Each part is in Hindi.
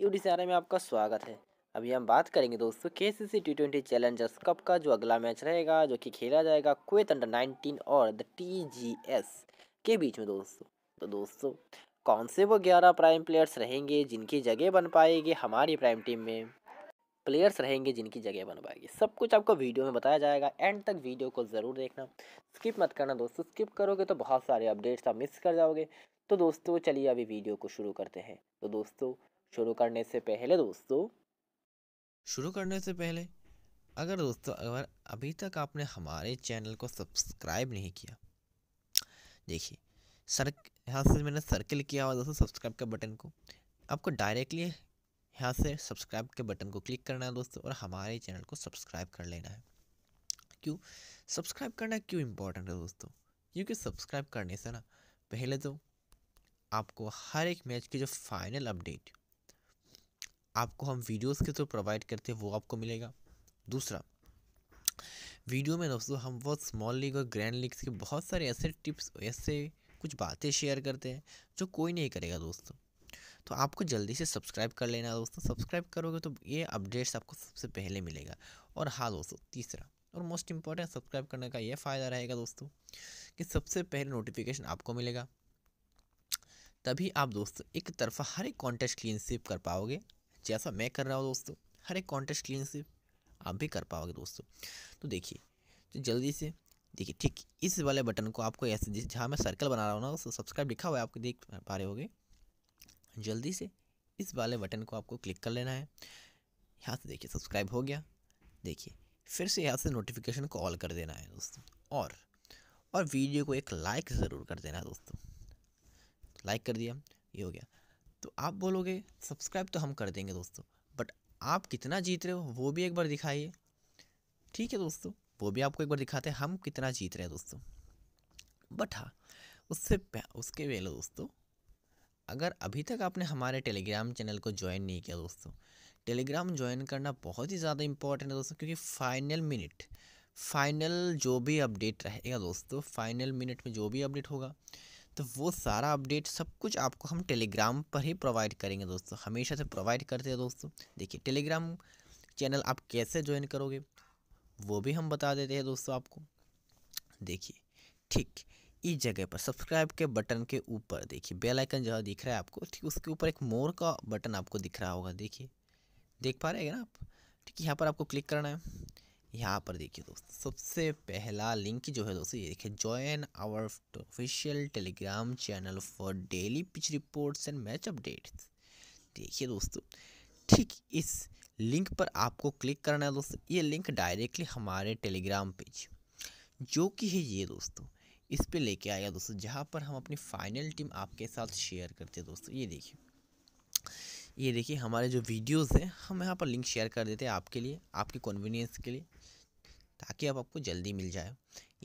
यूडी सारे में आपका स्वागत है अभी हम बात करेंगे दोस्तों K C C T twenty challengers cup का जो अगला मैच रहेगा जो कि खेला जाएगा कुवैत अंडर नाइनटीन और द टी जी एस के बीच में दोस्तों तो दोस्तों कौन से वो ग्यारह प्राइम प्लेयर्स रहेंगे जिनकी जगह बन पाएगी हमारी प्राइम टीम में प्लेयर्स रहेंगे जिनकी जगह बन पाएगी सब कुछ आपको वीडियो में बताया जाएगा एंड तक वीडियो को ज़रूर देखना स्किप मत करना दोस्तों स्किप करोगे तो बहुत सारे अपडेट्स आप मिस कर जाओगे तो दोस्तों चलिए अभी वीडियो को शुरू करते हैं तो दोस्तों शुरू करने से पहले दोस्तों शुरू करने से पहले अगर दोस्तों अगर अभी तक आपने हमारे चैनल को सब्सक्राइब नहीं किया देखिए सर यहाँ से मैंने सर्किल किया हुआ दोस्तों सब्सक्राइब के बटन को आपको डायरेक्टली यहाँ से सब्सक्राइब के बटन को क्लिक करना है दोस्तों और हमारे चैनल को सब्सक्राइब कर लेना है क्यों सब्सक्राइब करना क्यों इम्पोर्टेंट है दोस्तों क्योंकि सब्सक्राइब करने से ना पहले तो आपको हर एक मैच की जो फाइनल अपडेट आपको हम वीडियोस के थ्रू प्रोवाइड करते हैं वो आपको मिलेगा दूसरा वीडियो में दोस्तों हम वो स्मॉल लीग और ग्रैंड लीग्स के बहुत सारे ऐसे टिप्स ऐसे कुछ बातें शेयर करते हैं जो कोई नहीं करेगा दोस्तों तो आपको जल्दी से सब्सक्राइब कर लेना दोस्तों सब्सक्राइब करोगे तो ये अपडेट्स आपको सबसे पहले मिलेगा और हाँ दोस्तों तीसरा और मोस्ट इम्पॉर्टेंट सब्सक्राइब करने का ये फ़ायदा रहेगा दोस्तों कि सबसे पहले नोटिफिकेशन आपको मिलेगा तभी आप दोस्तों एक तरफा हर एक कॉन्टेस्ट क्लीन सेव कर पाओगे जैसा मैं कर रहा हूँ दोस्तों हर एक कॉन्टेस्ट क्लीन से आप भी कर पाओगे दोस्तों तो देखिए तो जल्दी से देखिए ठीक इस वाले बटन को आपको ऐसे जिस जहाँ मैं सर्कल बना रहा हूँ ना उसको तो सब्सक्राइब लिखा हुआ है आपको देख पा रहे हो जल्दी से इस वाले बटन को आपको क्लिक कर लेना है यहाँ से देखिए सब्सक्राइब हो गया देखिए फिर से यहाँ से नोटिफिकेशन को ऑल कर देना है दोस्तों और और वीडियो को एक लाइक ज़रूर कर देना दोस्तों लाइक कर दिया ये हो गया तो आप बोलोगे सब्सक्राइब तो हम कर देंगे दोस्तों बट आप कितना जीत रहे हो वो भी एक बार दिखाइए ठीक है दोस्तों वो भी आपको एक बार दिखाते हैं हम कितना जीत रहे हैं दोस्तों बट हाँ उससे उसके पहले दोस्तों अगर अभी तक आपने हमारे टेलीग्राम चैनल को ज्वाइन नहीं किया दोस्तों टेलीग्राम ज्वाइन करना बहुत ही ज़्यादा इम्पोर्टेंट है दोस्तों क्योंकि फाइनल मिनट फाइनल जो भी अपडेट रहेगा दोस्तों फाइनल मिनट में जो भी अपडेट होगा तो वो सारा अपडेट सब कुछ आपको हम टेलीग्राम पर ही प्रोवाइड करेंगे दोस्तों हमेशा से प्रोवाइड करते हैं दोस्तों देखिए टेलीग्राम चैनल आप कैसे ज्वाइन करोगे वो भी हम बता देते हैं दोस्तों आपको देखिए ठीक इस जगह पर सब्सक्राइब के बटन के ऊपर देखिए बेल आइकन जहाँ दिख रहा है आपको ठीक उसके ऊपर एक मोर का बटन आपको दिख रहा होगा देखिए देख पा रहे हैं ना आप ठीक यहाँ पर आपको क्लिक करना है यहाँ पर देखिए दोस्तों सबसे पहला लिंक जो है दोस्तों ये देखिए join our official Telegram channel for daily pitch reports and match updates देखिए दोस्तों ठीक इस लिंक पर आपको क्लिक करना है दोस्तों ये लिंक डायरेक्टली हमारे टेलीग्राम पेज जो कि है ये दोस्तों इस पर लेके आया दोस्तों जहाँ पर हम अपनी फाइनल टीम आपके साथ शेयर करते हैं दोस्तों ये देखिए ये देखिए हमारे जो वीडियोस हैं हम यहाँ पर लिंक शेयर कर देते हैं आपके लिए आपके कन्वीनियंस के लिए ताकि अब आप आपको जल्दी मिल जाए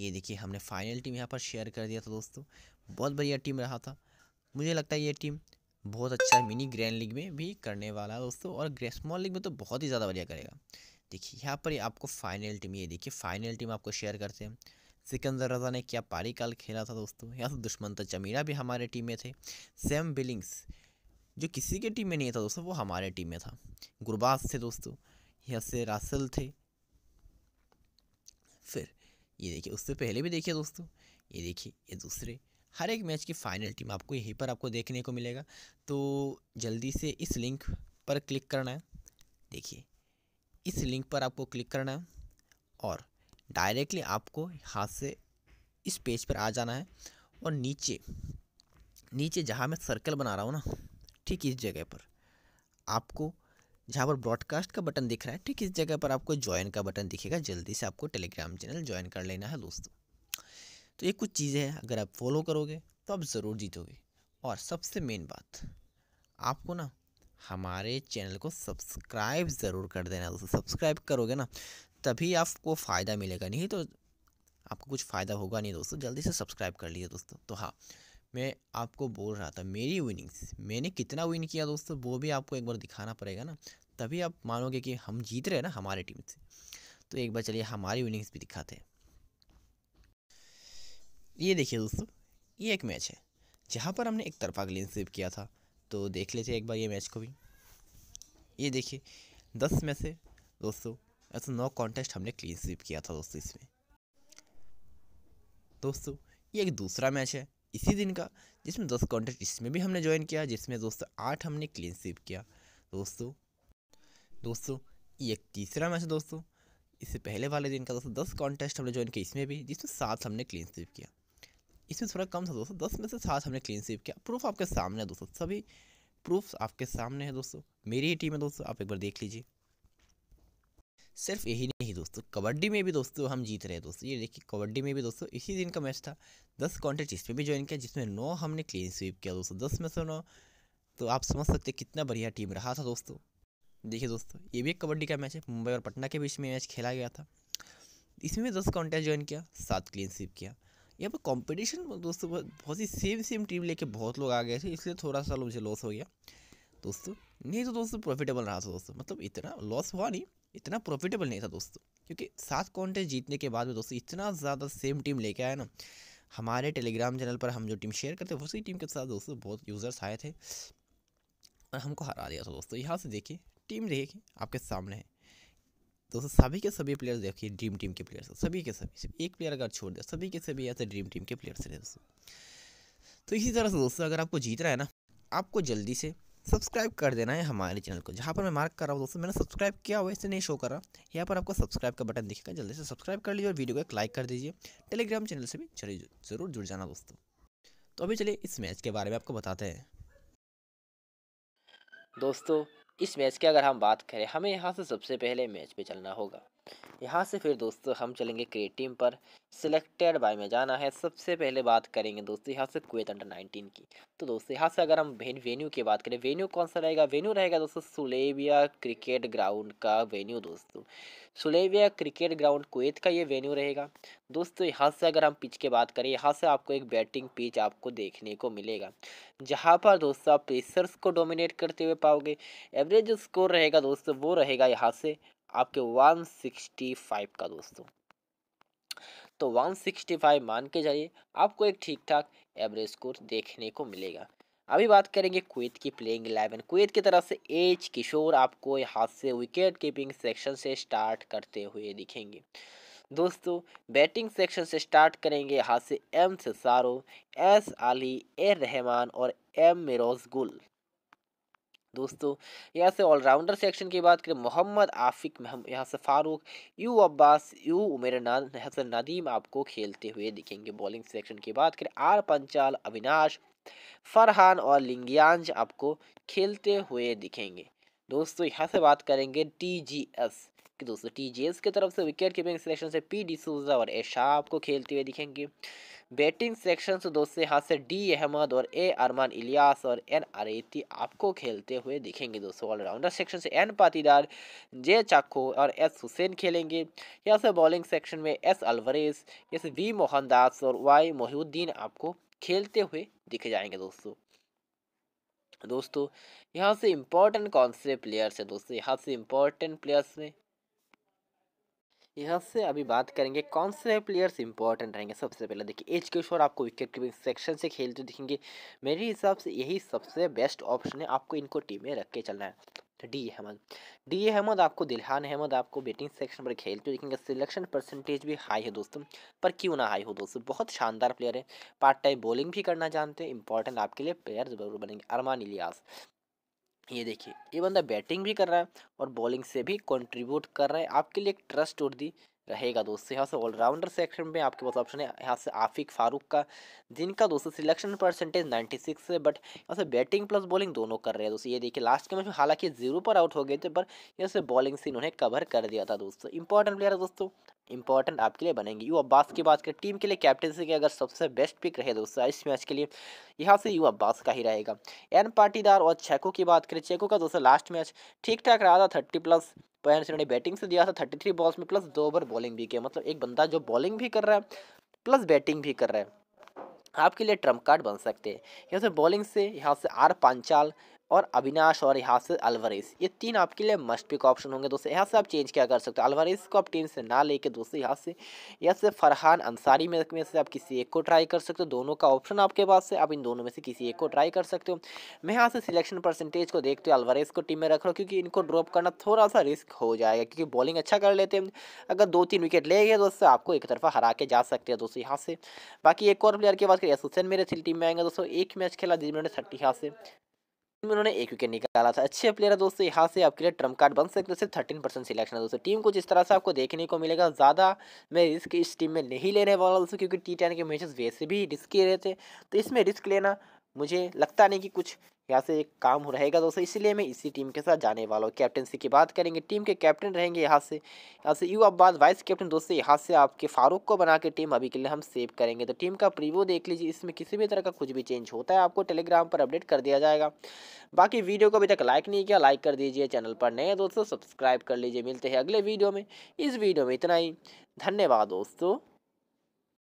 ये देखिए हमने फाइनल टीम यहाँ पर शेयर कर दिया था दोस्तों बहुत बढ़िया टीम रहा था मुझे लगता है ये टीम बहुत अच्छा मिनी ग्रैंड लीग में भी करने वाला है दोस्तों और स्मॉल लीग में तो बहुत ही ज़्यादा बढ़िया करेगा देखिए यहाँ पर आपको फाइनल टीम ये देखिए फाइनल टीम आपको शेयर करते हैं सिकंदर रजा ने क्या पारी काल खेला था दोस्तों यहाँ तो दुश्मन तो चमीरा भी हमारे टीम में थे सेम बिलिंग्स जो किसी के टीम में नहीं था दोस्तों वो हमारे टीम में था गुरबाज थे दोस्तों यहाँ से रासल थे फिर ये देखिए उससे पहले भी देखिए दोस्तों ये देखिए ये दूसरे हर एक मैच की फाइनल टीम आपको यहीं पर आपको देखने को मिलेगा तो जल्दी से इस लिंक पर क्लिक करना है देखिए इस लिंक पर आपको क्लिक करना है और डायरेक्टली आपको हाथ से इस पेज पर आ जाना है और नीचे नीचे जहाँ मैं सर्कल बना रहा हूँ ना ठीक इस जगह पर आपको जहाँ पर ब्रॉडकास्ट का बटन दिख रहा है ठीक इस जगह पर आपको ज्वाइन का बटन दिखेगा जल्दी से आपको टेलीग्राम चैनल ज्वाइन कर लेना है दोस्तों तो ये कुछ चीज़ें हैं अगर आप फॉलो करोगे तो आप ज़रूर जीतोगे और सबसे मेन बात आपको ना हमारे चैनल को सब्सक्राइब ज़रूर कर देना दोस्तों सब्सक्राइब करोगे ना तभी आपको फ़ायदा मिलेगा नहीं तो आपको कुछ फ़ायदा होगा नहीं दोस्तों जल्दी से सब्सक्राइब कर लिए दोस्तों तो हाँ मैं आपको बोल रहा था मेरी विनिंग्स मैंने कितना विन किया दोस्तों वो भी आपको एक बार दिखाना पड़ेगा ना तभी आप मानोगे कि हम जीत रहे हैं ना हमारे टीम से तो एक बार चलिए हमारी विनिंग्स भी दिखाते हैं ये देखिए दोस्तों ये एक मैच है जहाँ पर हमने एक तरफा क्लीन स्वीप किया था तो देख लेते एक बार ये मैच को भी ये देखिए दस में से दोस्तों ऐसा नौ कॉन्टेस्ट हमने क्लीन स्वीप किया था दोस्तों इसमें दोस्तों ये एक दूसरा मैच है इसी दिन का जिसमें दस कॉन्टेस्ट इसमें भी हमने ज्वाइन किया जिसमें दोस्तों आठ हमने क्लीन स्वीप किया दोस्तों दोस्तों ये एक तीसरा मैच है दोस्तों इससे पहले वाले दिन का दोस्तों दस कॉन्टेस्ट हमने ज्वाइन किया इसमें भी जिसमें सात हमने क्लीन स्वीप किया इसमें थोड़ा कम था दोस्तों दस में से सात हमने क्लीन स्वीप किया प्रूफ आपके सामने है दोस्तों सभी प्रूफ आपके सामने है दोस्तों मेरी ही टीम है दोस्तों आप एक बार देख लीजिए सिर्फ यही नहीं दोस्तों कबड्डी में भी दोस्तों हम जीत रहे हैं दोस्तों ये देखिए कबड्डी में भी दोस्तों इसी दिन का मैच था दस कॉन्टेस्ट इस पर भी ज्वाइन किया जिसमें नौ हमने क्लीन स्वीप किया दोस्तों दस में से नौ तो आप समझ सकते कितना बढ़िया टीम रहा था दोस्तों देखिए दोस्तों ये भी एक कबड्डी का मैच है मुंबई और पटना के बीच में मैच खेला गया था इसमें भी दस कॉन्टेस्ट ज्वाइन किया सात क्लीन स्वीप किया यहाँ पर कॉम्पिटिशन दोस्तों बहुत ही सेम सेम टीम लेके बहुत लोग आ गए थे इसलिए थोड़ा सा मुझे लॉस हो गया दोस्तों नहीं तो दोस्तों प्रॉफिटेबल रहा था दोस्तों मतलब इतना लॉस हुआ नहीं इतना प्रॉफिटेबल नहीं था दोस्तों क्योंकि सात कॉन्टेस्ट जीतने के बाद में दोस्तों इतना ज़्यादा सेम टीम लेके आया ना हमारे टेलीग्राम चैनल पर हम जो टीम शेयर करते हैं उसी टीम के साथ दोस्तों बहुत यूज़र्स आए थे और हमको हरा दिया था दोस्तों यहाँ से देखिए टीम देखिए आपके सामने है दोस्तों सभी के सभी प्लेयर्स देखिए ड्रीम टीम के प्लेयर्स सभी के सभी सिर्फ एक प्लेयर अगर छोड़ दे सभी के सभी ऐसे ड्रीम टीम के प्लेयर्स हैं दोस्तों तो इसी तरह से दोस्तों अगर आपको जीतना है ना आपको जल्दी से सब्सक्राइब कर देना है हमारे चैनल को जहाँ पर मैं मार्क कर रहा हूँ दोस्तों मैंने सब्सक्राइब किया हुआ इससे नहीं शो करा यहाँ पर आपको सब्सक्राइब का बटन दिखेगा जल्दी से सब्सक्राइब कर लीजिए और वीडियो को एक लाइक कर दीजिए टेलीग्राम चैनल से भी चलिए ज़रूर जुड़ जाना दोस्तों तो अभी चलिए इस मैच के बारे में आपको बताते हैं दोस्तों इस मैच की अगर हम बात करें हमें यहाँ से सबसे पहले मैच पे चलना होगा यहाँ से फिर दोस्तों हम चलेंगे क्रिकेट टीम पर सिलेक्टेड बाय में जाना है सबसे पहले बात करेंगे दोस्तों यहाँ से कुवैत अंडर नाइनटीन की तो दोस्तों यहाँ से अगर हम वेन्यू की बात करें वेन्यू कौन सा रहेगा वेन्यू रहेगा दोस्तों सुलेबिया क्रिकेट ग्राउंड का वेन्यू दोस्तों सुलेविया क्रिकेट ग्राउंड कुवैत का ये वेन्यू रहेगा दोस्तों यहाँ से अगर हम पिच की बात करें यहाँ से आपको एक बैटिंग पिच आपको देखने को मिलेगा जहाँ पर दोस्तों आप पेसर्स को डोमिनेट करते हुए पाओगे एवरेज जो स्कोर रहेगा दोस्तों वो रहेगा यहाँ से आपके फाइव का दोस्तों तो 165 मान के जाइए आपको एक ठीक ठाक एवरेज स्कोर देखने को मिलेगा अभी बात करेंगे कुवैत की प्लेइंग इलेवन कुवैत की तरफ से एज किशोर आपको यहाँ से विकेट कीपिंग सेक्शन से स्टार्ट करते हुए दिखेंगे दोस्तों बैटिंग सेक्शन से स्टार्ट करेंगे यहाँ से एम सारो एस आली ए रहमान और एम मेरोज गुल दोस्तों यहाँ से ऑलराउंडर सेक्शन की बात करें मोहम्मद आफिक यहाँ से फारूक यू अब्बास यू उमेर यहाँ नदीम आपको खेलते हुए दिखेंगे बॉलिंग सेक्शन की बात करें आर पंचाल अविनाश फरहान और लिंगियांज आपको खेलते हुए दिखेंगे दोस्तों यहाँ से बात करेंगे टी जी एस दोस्तों टी जी एस की तरफ से विकेट कीपिंग सिलेक्शन से पी डी सूजा और ए शाह आपको खेलते हुए दिखेंगे बैटिंग सेक्शन से दोस्तों यहाँ से डी अहमद और ए अरमान इलियास और एन अरेती आपको खेलते हुए दिखेंगे दोस्तों ऑलराउंडर सेक्शन से एन पाटीदार जे चाको और एस हुसैन खेलेंगे यहाँ से बॉलिंग सेक्शन में S Alvarez S V Mohandas और वाई मोहुद्दीन आपको खेलते हुए दिखे जाएंगे दोस्तों दोस्तों यहाँ से इम्पोर्टेंट कौन से प्लेयर्स हैं दोस्तों यहाँ से इम्पोर्टेंट प्लेयर्स में यहाँ से अभी बात करेंगे कौन से प्लेयर्स इंपॉर्टेंट रहेंगे सबसे पहले देखिए एच के शोर आपको विकेट कीपिंग सेक्शन से खेलते दिखेंगे मेरे हिसाब से यही सबसे बेस्ट ऑप्शन है आपको इनको टीम में रख के चलना है D Ahmed D A Ahmed आपको दिलहान अहमद आपको बैटिंग सेक्शन पर खेलते हो देखेंगे सिलेक्शन परसेंटेज भी हाई है दोस्तों पर क्यों ना हाई हो दोस्तों बहुत शानदार प्लेयर है पार्ट टाइम बॉलिंग भी करना जानते हैं इंपॉर्टेंट आपके लिए प्लेयर जरूर बनेंगे अरमान इलियास ये देखिए ये बंदा बैटिंग भी कर रहा है और बॉलिंग से भी कंट्रीब्यूट कर रहा है आपके लिए एक ट्रस्ट उड़ दी रहेगा दोस्तों यहाँ से ऑलराउंडर सेक्शन में आपके पास ऑप्शन है यहाँ से आफिक फारूक का जिनका दोस्तों सिलेक्शन परसेंटेज 96 है बट यहाँ से बैटिंग प्लस बॉलिंग दोनों कर रहे हैं दोस्तों ये देखिए लास्ट के मैच में हालांकि जीरो पर आउट हो गए थे पर यहाँ से बॉलिंग से इन्होंने कवर कर दिया था दोस्तों इंपॉर्टेंट प्लेयर है दोस्तों इंपॉर्टेंट आपके लिए बनेंगे यू अब्बास की बात करें टीम के लिए कैप्टनसी के अगर सबसे बेस्ट पिक रहे दोस्तों इस मैच के लिए यहाँ से यू अब्बास का ही रहेगा एन पाटीदार और चेको की बात करें चेको का दोस्तों लास्ट मैच ठीक ठाक रहा था थर्टी प्लस पैन सिंह ने बैटिंग से दिया था थर्टी थ्री बॉल्स में प्लस दो ओवर बॉलिंग भी किया मतलब एक बंदा जो बॉलिंग भी कर रहा है प्लस बैटिंग भी कर रहा है आपके लिए ट्रम्प कार्ड बन सकते हैं यहाँ से बॉलिंग से यहाँ से आर पांचाल और अविनाश और यहाँ से अलवरेस ये तीन आपके लिए मस्ट पिक ऑप्शन होंगे दोस्तों यहाँ से आप चेंज क्या कर सकते हो अलवरेस को आप टीम से ना लेके दोस्तों यहाँ से यहाँ से फरहान अंसारी में, से आप किसी एक को ट्राई कर सकते हो दोनों का ऑप्शन आपके पास है आप इन दोनों में से किसी एक को ट्राई कर सकते हो मैं यहाँ से सिलेक्शन परसेंटेज को देखते हो अलवरेस को टीम में रख रहा हूँ क्योंकि इनको ड्रॉप करना थोड़ा सा रिस्क हो जाएगा क्योंकि बॉलिंग अच्छा कर लेते हैं अगर दो तीन विकेट ले गए दोस्तों आपको एक तरफा हरा के जा सकते हैं दोस्तों यहाँ से बाकी एक और प्लेयर की बात करें एसोसिएशन मेरे थी टीम में आएंगे दोस्तों एक मैच खेला जिसमें थर्टी यहाँ से में उन्होंने एक विकेट निकाला था अच्छे प्लेयर है दोस्तों यहाँ से आपके लिए ट्रम्प कार्ड बन सकते सिर्फ थर्टीन परसेंट सिलेक्शन है दोस्तों टीम को जिस तरह से आपको देखने को मिलेगा ज़्यादा मैं रिस्क इस टीम में नहीं लेने वाला दोस्तों क्योंकि टी के मैचेस वैसे भी रिस्की रहते तो इसमें रिस्क लेना मुझे लगता नहीं कि कुछ यहाँ से एक काम रहेगा दोस्तों इसलिए मैं इसी टीम के साथ जाने वाला हूँ कैप्टनसी की बात करेंगे टीम के कैप्टन रहेंगे यहाँ से यहाँ से यू अब्बास वाइस कैप्टन दोस्तों यहाँ से आपके फारूक को बना के टीम अभी के लिए हम सेव करेंगे तो टीम का प्रीव्यू देख लीजिए इसमें किसी भी तरह का कुछ भी चेंज होता है आपको टेलीग्राम पर अपडेट कर दिया जाएगा बाकी वीडियो को अभी तक लाइक नहीं किया लाइक कर दीजिए चैनल पर नए दोस्तों सब्सक्राइब कर लीजिए मिलते हैं अगले वीडियो में इस वीडियो में इतना ही धन्यवाद दोस्तों